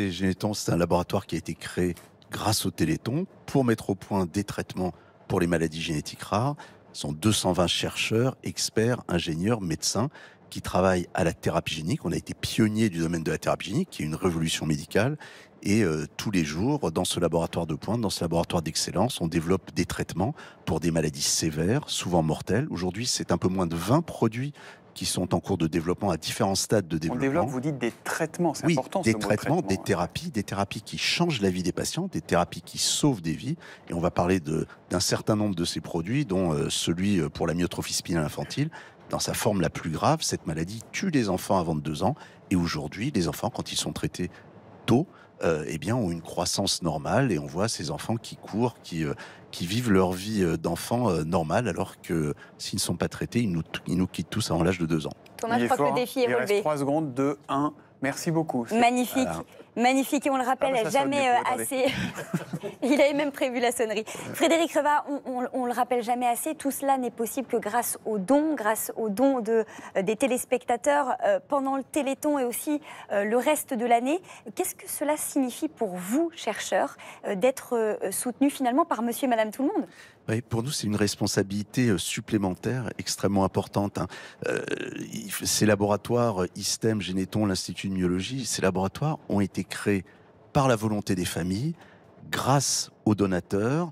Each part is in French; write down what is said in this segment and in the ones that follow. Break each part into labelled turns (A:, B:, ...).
A: Et c'est un laboratoire qui a été créé grâce au Téléthon pour mettre au point des traitements pour les maladies génétiques rares. Ce sont 220 chercheurs, experts, ingénieurs, médecins qui travaillent à la thérapie génique. On a été pionnier du domaine de la thérapie génique, qui est une révolution médicale. Et euh, tous les jours, dans ce laboratoire de pointe, dans ce laboratoire d'excellence, on développe des traitements pour des maladies sévères, souvent mortelles. Aujourd'hui, c'est un peu moins de 20 produits qui sont en cours de développement, à différents stades de développement. On développe, vous dites des traitements, c'est important. Des traitements, des thérapies, des thérapies qui changent la vie des patients, des thérapies qui sauvent des vies. Et on va parler d'un certain nombre de ces produits, dont euh, celui euh, pour la myotrophie spinale infantile. Dans sa forme la plus grave, cette maladie tue les enfants avant de 2 ans. Et aujourd'hui, les enfants, quand ils sont traités tôt, euh, eh bien, ont une croissance normale et on voit ces enfants qui courent, qui, euh, qui vivent leur vie euh, d'enfant normal normale, alors que s'ils ne sont pas traités, ils nous, ils nous quittent tous avant l'âge de 2 ans. Ton hein. défi est relevé. Reste 3 secondes, 2, 1. Merci beaucoup. Magnifique.
B: Magnifique, et on le rappelle ah, bah, jamais euh, assez. Il avait même prévu la sonnerie. Frédéric Reva, on, le rappelle jamais assez, tout cela n'est possible que grâce aux dons, grâce aux dons de, euh, des téléspectateurs euh, pendant le Téléthon et aussi le reste de l'année. Qu'est-ce que cela signifie pour vous, chercheurs, d'être soutenus finalement par monsieur et madame tout le monde
A: pour nous, c'est une responsabilité euh, supplémentaire extrêmement importante. Hein. Euh, ces laboratoires, euh, ISTEM, Généton, l'Institut de myologie, ces laboratoires ont été créés par la volonté des familles, grâce aux donateurs,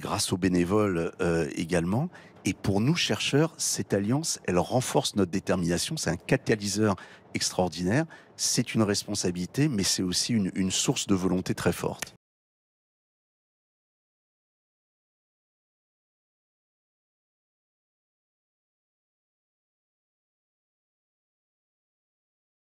A: grâce aux bénévoles également. Et pour nous, chercheurs, cette alliance, elle renforce notre détermination. C'est un catalyseur extraordinaire. C'est une responsabilité, mais c'est aussi une source de volonté très forte.